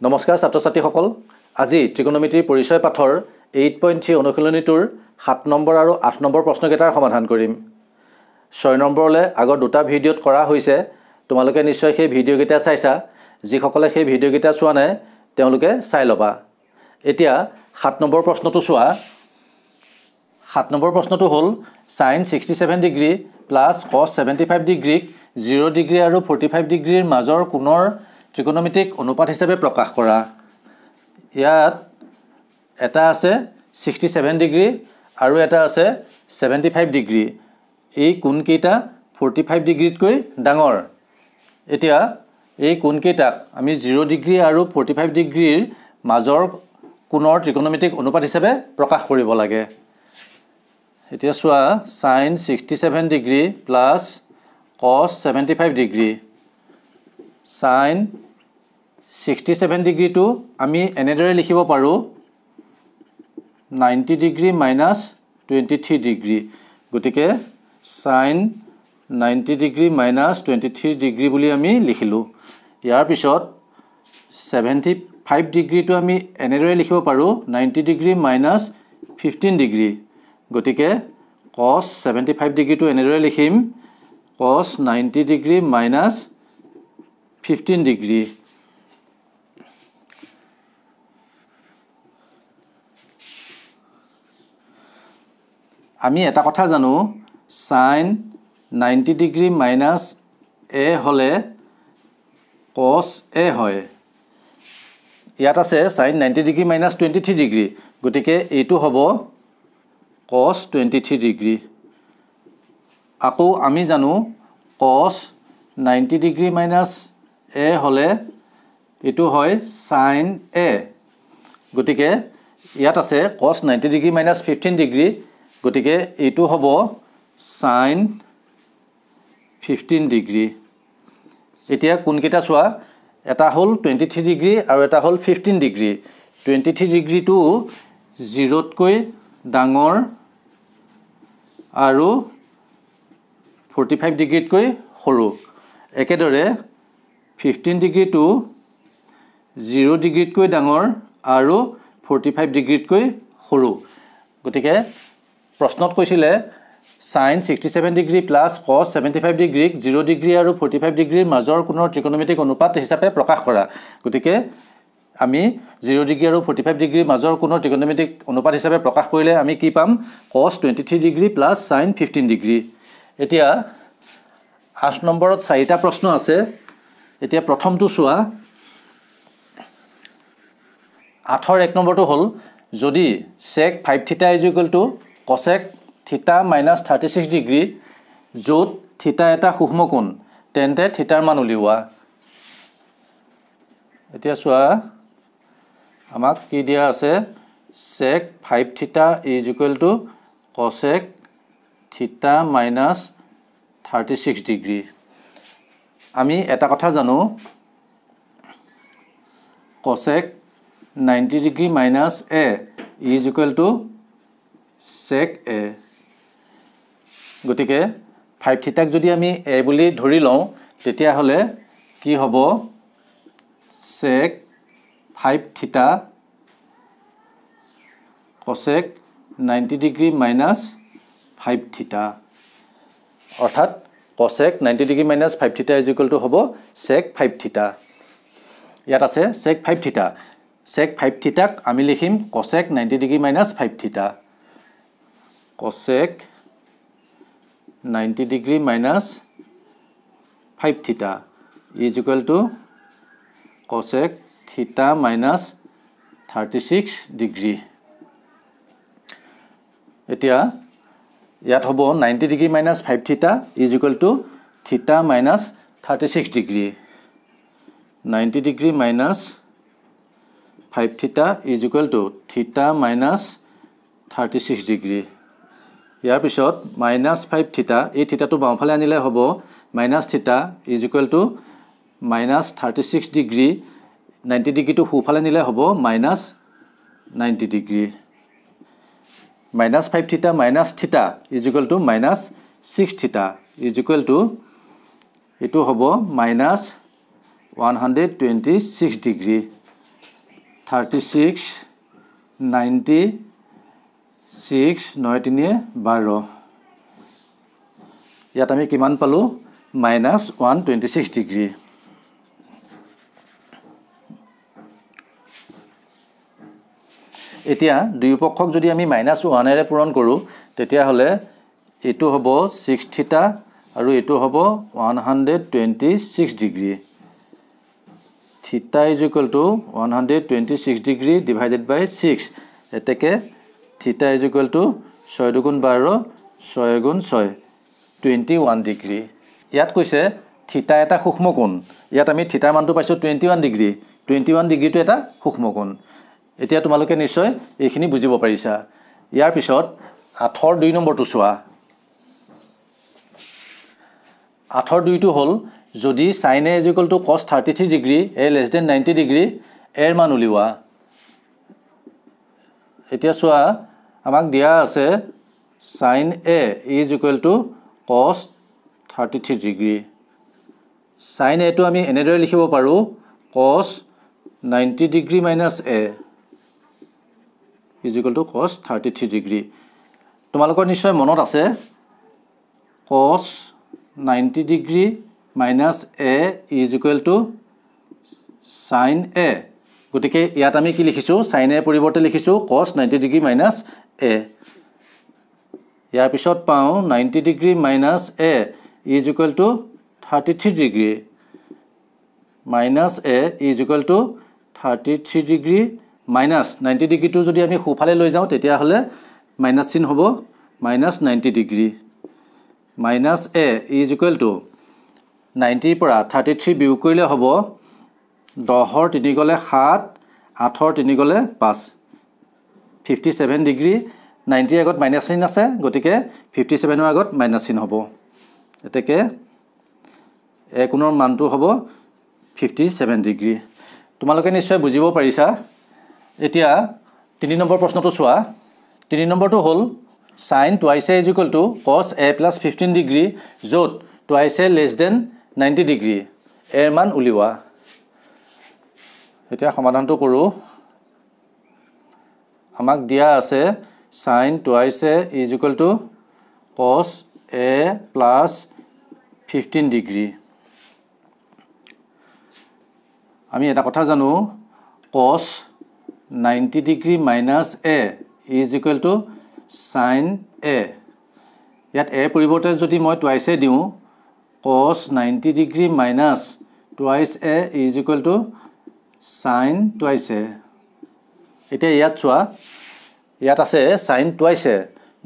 নমস্কাৰ ছাত্ৰ ছাত্ৰীসকল আজি ত্ৰিকোণমিতিৰ পৰিচয় পাঠৰ এইট পইণ্ট থ্ৰী অনুশীলনীটোৰ সাত নম্বৰ আৰু আঠ নম্বৰ প্ৰশ্নকেইটাৰ সমাধান কৰিম ছয় নম্বৰলৈ আগৰ দুটা ভিডিঅ'ত কৰা হৈছে তোমালোকে নিশ্চয় সেই ভিডিঅ'কেইটা চাইছা যিসকলে সেই ভিডিঅ'কেইটা চোৱা নাই তেওঁলোকে চাই ল'বা এতিয়া সাত নম্বৰ প্ৰশ্নটো চোৱা সাত নম্বৰ প্ৰশ্নটো হ'ল sine sixty seven degree plus cos seventy five ডিগ্ৰীক জিৰ' ডিগ্ৰী আৰু ফৰ্টি ফাইভ ডিগ্ৰীৰ মাজৰ কোণৰ ত্ৰিকোণমিতিক অনুপাত হিচাপে প্ৰকাশ কৰা ইয়াত এটা আছে ছিক্সটি ছেভেন ডিগ্ৰী আৰু এটা আছে ছেভেণ্টি ফাইভ ডিগ্ৰী এই কোনকেইটা ফৰ্টি ফাইভ ডিগ্ৰীতকৈ ডাঙৰ এতিয়া এই কোনকেইটাক আমি জিৰ' ডিগ্ৰী আৰু ফৰ্টি ফাইভ ডিগ্ৰীৰ মাজৰ কোণৰ ত্ৰিকোণমিতিক অনুপাত হিচাপে প্ৰকাশ কৰিব লাগে এতিয়া চোৱা sine sixty seven degree plus cos seventy five degree sine sixty seven ডিগ্ৰীটো আমি এনেদৰে লিখিব পাৰোঁ ninety degree minus twenty three degree গতিকে sine ninety degree minus twenty three degree বুলি আমি লিখিলোঁ ইয়াৰ পিছত ছেভেণ্টি ফাইভ ডিগ্ৰীটো আমি এনেদৰে লিখিব পাৰোঁ ninety degree minus fifteen degree গতিকে কচ ছেভেণ্টি ফাইভ ডিগ্ৰীটো এনেদৰে লিখিম cos ninety degree minus fifteen degree আমি এটা কথা জানো sine ninety degree minus A হ'লে কচ এ হয় ইয়াত আছে sine ninety degree minus twenty three degree গতিকে এইটো হ'ব কচ টুৱেণ্টি থ্ৰী ডিগ্ৰী আকৌ আমি জানো cos ninety degree minus A হ'লে এইটো হয় চাইন এ গতিকে ইয়াত আছে cos ninety degree minus fifteen degree গতিকে এইটো হ'ব চাইন ফিফটিন ডিগ্ৰী এতিয়া কোনকেইটা চোৱা এটা হ'ল টুৱেণ্টি থ্ৰী ডিগ্ৰী আৰু এটা হ'ল ফিফটিন ডিগ্ৰী টুৱেণ্টি থ্ৰী ডিগ্ৰীটো জিৰতকৈ ডাঙৰ আৰু ফৰ্টি ফাইভ ডিগ্ৰীতকৈ সৰু একেদৰে ফিফটিন ডিগ্ৰীটো জিৰ' ডিগ্ৰীতকৈ ডাঙৰ আৰু ফৰ্টি ফাইভ ডিগ্ৰীতকৈ সৰু গতিকে প্ৰশ্নত কৈছিলে sine sixty seven degree plus cos seventy five ডিগ্ৰীক জিৰ' ডিগ্ৰী আৰু ফৰ্টি ফাইভ ডিগ্ৰীৰ মাজৰ কোনো ত্ৰিকনমেটিক অনুপাত হিচাপে প্ৰকাশ কৰা গতিকে আমি জিৰ' ডিগ্ৰী আৰু ফৰ্টি ফাইভ ডিগ্ৰীৰ মাজৰ কোনো ট্ৰিকনমেটিক অনুপাত হিচাপে প্ৰকাশ কৰিলে আমি কি পাম cos twenty three degree plus sine fifteen degree এতিয়া আঠ নম্বৰত চাৰিটা প্ৰশ্ন আছে এতিয়া প্ৰথমটো চোৱা আঠৰ এক নম্বৰটো হ'ল যদি sec five theta is equal to cosec theta minus thirty six degree য'ত থিতা এটা সূক্ষ্ম কোণ তেন্তে থিতাৰ মান উলিওৱা এতিয়া চোৱা আমাক কি দিয়া আছে sec five theta is equal to cosec theta minus thirty six degree আমি এটা কথা জানো cosec ninety degree minus A is equal to sec A গতিকে ফাইভ থিটাক যদি আমি এ বুলি ধৰি লওঁ তেতিয়াহ'লে কি হ'ব sec five theta cosec ninety degree minus five theta অৰ্থাৎ cosec ninety degree minus five theta is ইকুৱেলটো হ'ব চেক ফাইভ থিটা ইয়াত আছে sec five theta sec five থিটাক আমি লিখিম cosec ninety degree minus five theta cosec ninety degree minus five theta is equal to cosec theta minus thirty six degree এতিয়া ইয়াত হ'ব ninety degree minus five theta is equal to theta minus thirty six degree ninety degree minus five theta is equal to theta minus thirty six degree ইয়াৰ পিছত minus five theta এই থিতাটো বাওঁফালে আনিলে হ'ব minus theta is equal to minus thirty six degree ninety ডিগ্ৰীটো সোঁফালে নিলে হ'ব minus ninety degree minus five theta minus theta is equal to minus six theta is equal to এইটো হ'ব minus one hundred twenty six degree thirty six ninety six নয় তিনিয়ে বাৰ ইয়াত আমি কিমান পালোঁ minus one twenty six degree এতিয়া দুয়োপক্ষক যদি আমি মাইনাছ ওৱানেৰে পূৰণ কৰোঁ তেতিয়াহ'লে এইটো হ'ব ছিক্স থিটা আৰু এইটো হ'ব one hundred twenty six degree theta is equal to one hundred twenty six degree divided by six এতেকে থিটা ইজ ইকুৱেল টু ছয় দুগুণ বাৰ ছয় গুণ ছয় টুৱেণ্টি ওৱান ডিগ্ৰী ইয়াত কৈছে থিতা এটা সূক্ষ্মকোণ ইয়াত আমি থিটাৰ মানটো পাইছোঁ twenty one degree twenty one ডিগ্ৰীটো এটা সূক্ষ্মকোণ এতিয়া তোমালোকে নিশ্চয় এইখিনি বুজিব পাৰিছা ইয়াৰ পিছত আঠৰ দুই নম্বৰটো চোৱা আঠৰ দুইটো হ'ল যদি sine A is equal to cos thirty three degree A less than ninety degree এৰ মান উলিওৱা এতিয়া চোৱা আমাক দিয়া আছে sine A is equal to cos thirty three degree sine এটো আমি এনেদৰে লিখিব পাৰোঁ cos ninety degree minus A is equal to cos thirty three degree তোমালোকৰ নিশ্চয় মনত আছে cos ninety degree minus A is equal to sine A গতিকে ইয়াত আমি কি লিখিছোঁ চাইন এৰ পৰিৱৰ্তে লিখিছোঁ cos ninety degree minus A ইয়াৰ পিছত পাওঁ ninety degree minus A is equal to thirty three degree minus A is equal to thirty three degree minus ninety ডিগ্ৰীটো যদি আমি সোঁফালে লৈ যাওঁ তেতিয়াহ'লে মাইনাছ চিন হ'ব minus ninety degree minus A is equal to নাইণ্টিৰ পৰা থাৰ্টি থ্ৰী বিয়োগ কৰিলে হ'ব দহৰ তিনি গ'লে সাত আঠৰ তিনি গ'লে পাঁচ ফিফটি ছেভেন ডিগ্ৰী নাইণ্টিৰ আগত মাইনাছ চিন আছে গতিকে ফিফটি ছেভেনৰ আগত মাইনাছ চিন হ'ব এতেকে একোণৰ মানটো হ'ব ফিফটি ছেভেন ডিগ্ৰী তোমালোকে নিশ্চয় বুজিব পাৰিছা এতিয়া তিনি নম্বৰ প্ৰশ্নটো চোৱা তিনি নম্বৰটো হ'ল sine twice A is equal to cos A plus fifteen degree য'ত twice A less than ninety degree এৰ মান উলিওৱা এতিয়া সমাধানটো কৰোঁ আমাক দিয়া আছে sine twice A is equal to cos A plus fifteen degree আমি এটা কথা জানো cos ninety degree minus A is equal to sine A ইয়াত এ পৰিৱৰ্তে যদি মই টুৱাইছে দিওঁ cos ninety degree minus twice A is equal to sine twice A এতিয়া ইয়াত চোৱা ইয়াত আছে চাইন টুৱাইছ এ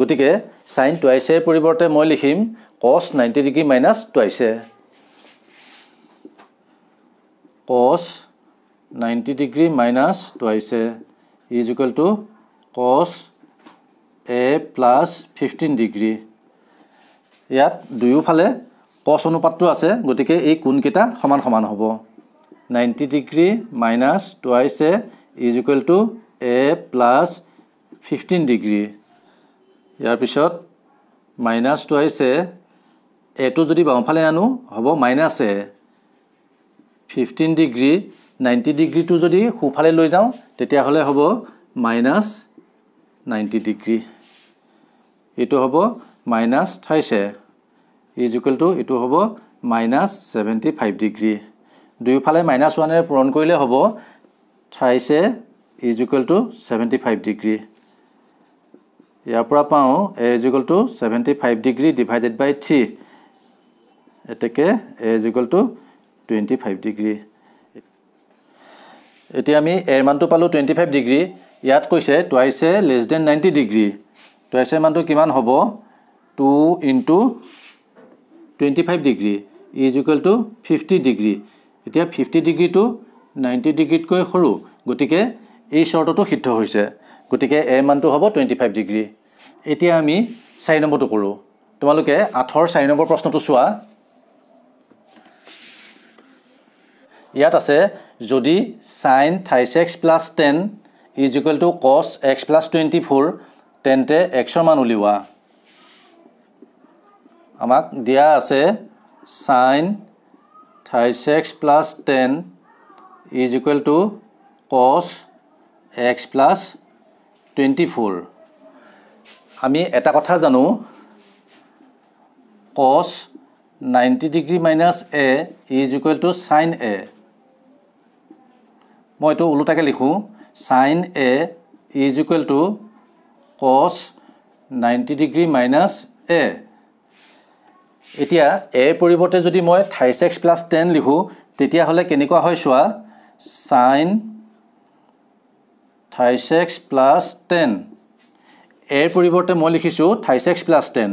গতিকে চাইন টুৱাইছ এৰ পৰিৱৰ্তে মই লিখিম cos ninety degree minus twice A cos 90 degree minus twice A is equal to cos A plus 15 degree. Yet, do you follow? Cos on patu ase, gotike e kunkita, homan homan hobo. 90 degree minus twice A is equal to A plus 15 degree. Yar pishot minus twice A, A to the bamphalanu, hobo minus A. 15 degree. Ninety ডিগ্ৰীটো যদি সোঁফালে লৈ যাওঁ তেতিয়াহ'লে হ'ব minus ninety degree এইটো হ'ব minus থাইছে ইজুকেলটো এইটো হ'ব মাইনাছ ছেভেণ্টি ফাইভ ডিগ্ৰী দুয়োফালে মাইনাছ ওৱানেৰে পূৰণ কৰিলে হ'ব থাইছে টু ছেভেণ্টি ফাইভ ডিগ্ৰী ইয়াৰ পৰা পাওঁ A to seventy five degree divided by three এতেকে A to twenty five degree এতিয়া আমি এৰ মানটো পালোঁ টুৱেণ্টি ফাইভ ডিগ্ৰী ইয়াত কৈছে টুৱাইছে লেছ দেন নাইণ্টি ডিগ্ৰী টুৱাইছে মানটো কিমান হ'ব two into twenty five degree is equal to fifty degree এতিয়া ফিফটি ডিগ্ৰীটো নাইণ্টি ডিগ্ৰীতকৈ সৰু গতিকে এই চৰ্টটো সিদ্ধ হৈছে গতিকে এৰ মানটো হ'ব টুৱেণ্টি ফাইভ ডিগ্ৰী এতিয়া আমি চাৰি নম্বৰটো কৰোঁ তোমালোকে আঠৰ চাৰি নম্বৰ প্ৰশ্নটো চোৱা ইয়াত আছে যদি sine thirty X plus ten is equal to cos x plus twenty four তেন্তে এক্সৰ মান উলিওৱা আমাক দিয়া আছে sine thirty X plus ten is equal to cos x plus twenty four আমি এটা কথা জানো cos ninety degree minus A is equal to sine A মই এইটো ওলোটাকৈ লিখোঁ sine A is equal to cos ninety degree minus A এতিয়া এৰ পৰিৱৰ্তে যদি মই থাৰ্টি ছিক্স প্লাছ টেন লিখোঁ তেতিয়াহ'লে কেনেকুৱা হয় চোৱা sine thirty six plus ten এৰ পৰিৱৰ্তে মই লিখিছোঁ thirty six plus ten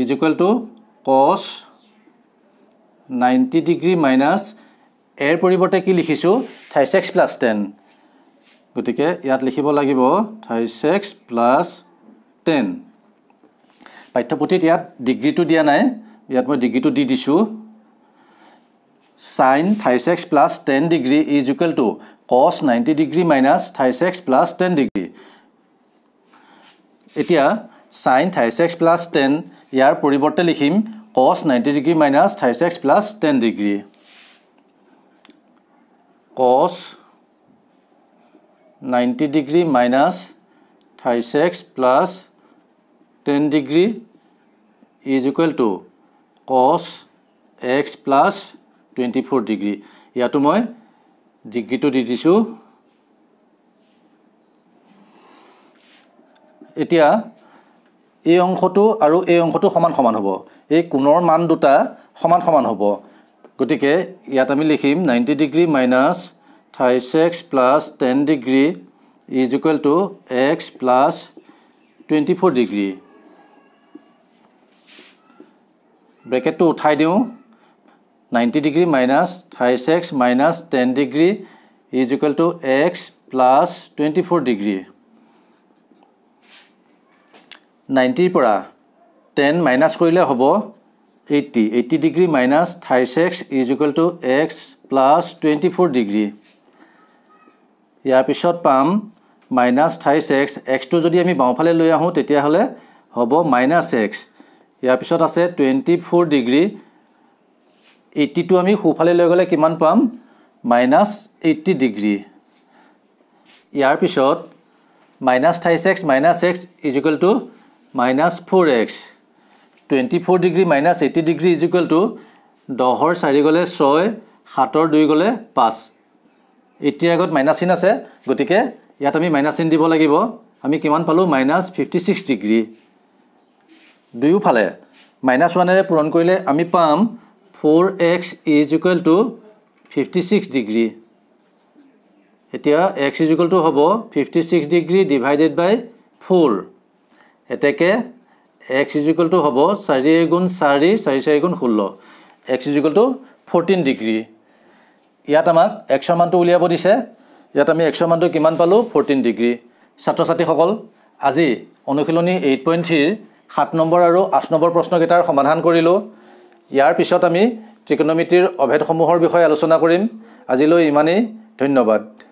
is equal to cos ninety degree minus এৰ পৰিৱৰ্তে কি লিখিছোঁ থাৰ্টি ছিক্স প্লাছ টেন গতিকে ইয়াত লিখিব লাগিব থাৰ্টি ছিক্স প্লাছ টেন পাঠ্যপুথিত ইয়াত ডিগ্ৰীটো দিয়া নাই ইয়াত মই ডিগ্ৰীটো দি দিছোঁ sine thirty six plus ten degree is equal to cos ninety degree minus thirty six plus ten degree এতিয়া sine thirty six plus ten ইয়াৰ পৰিৱৰ্তে লিখিম cos ninety degree minus thirty six plus ten degree cos ninety degree minus thirty six plus ten degree is equal to cos x plus twenty four degree ইয়াতো মই ডিগ্ৰীটো দি দিছোঁ এতিয়া এই অংশটো আৰু এই অংশটো সমান সমান হ'ব এই কোণৰ মান দুটা সমান সমান হ'ব গতিকে ইয়াত আমি লিখিম ninety degree minus thirty six plus ten degree is equal to X plus twenty four degree ব্ৰেকেটটো উঠাই দিওঁ ninety degree minus thirty six minus ten degree is equal to X plus twenty four degree নাইণ্টিৰ পৰা ten minus কৰিলে হ'ব eighty eighty degree minus thrice X is equal to X plus twenty four degree ইয়াৰ পিছত পাম minus thrice x এক্সটো যদি আমি বাওঁফালে লৈ আহোঁ তেতিয়াহ'লে হ'ব মাইনাছ এক্স ইয়াৰ পিছত আছে টুৱেণ্টি ফ'ৰ ডিগ্ৰী এইটিটো আমি সোঁফালে লৈ গ'লে কিমান পাম মাইনাছ এইটি ডিগ্ৰী ইয়াৰ পিছত minus thrice X minus X is equal to minus four X twenty four degree minus eighty degree is equal to দহৰ চাৰি গ'লে ছয় সাতৰ দুই গ'লে পাঁচ এইটিৰ আগত মাইনাছ চিন আছে গতিকে ইয়াত আমি মাইনাছ চিন দিব লাগিব আমি কিমান পালোঁ মাইনাছ ফিফটি ছিক্স ডিগ্ৰী দুয়োফালে মাইনাছ ওৱানেৰে পূৰণ কৰিলে আমি পাম four X is equal to fifty six degree এতিয়া এক্স ইজিকুৱেল টু হ'ব fifty six degree divided by four এতেকে এক্স ইজিকুৱেল টু হ'ব চাৰি এগুণ চাৰি চাৰি চাৰি গুণ ষোল্ল X is equal to fourteen degree ইয়াত আমাক এক্সৰ মানটো উলিয়াব দিছে ইয়াত আমি এক্সৰ মানটো কিমান পালোঁ ফৰ্টিন ডিগ্ৰী ছাত্ৰ ছাত্ৰীসকল আজি অনুশীলনী এইট পইণ্ট থ্ৰীৰ সাত নম্বৰ আৰু আঠ নম্বৰ প্ৰশ্নকেইটাৰ সমাধান কৰিলোঁ ইয়াৰ পিছত আমি ত্ৰিকোণমিতিৰ অভেদসমূহৰ বিষয়ে আলোচনা কৰিম আজিলৈ ইমানেই ধন্যবাদ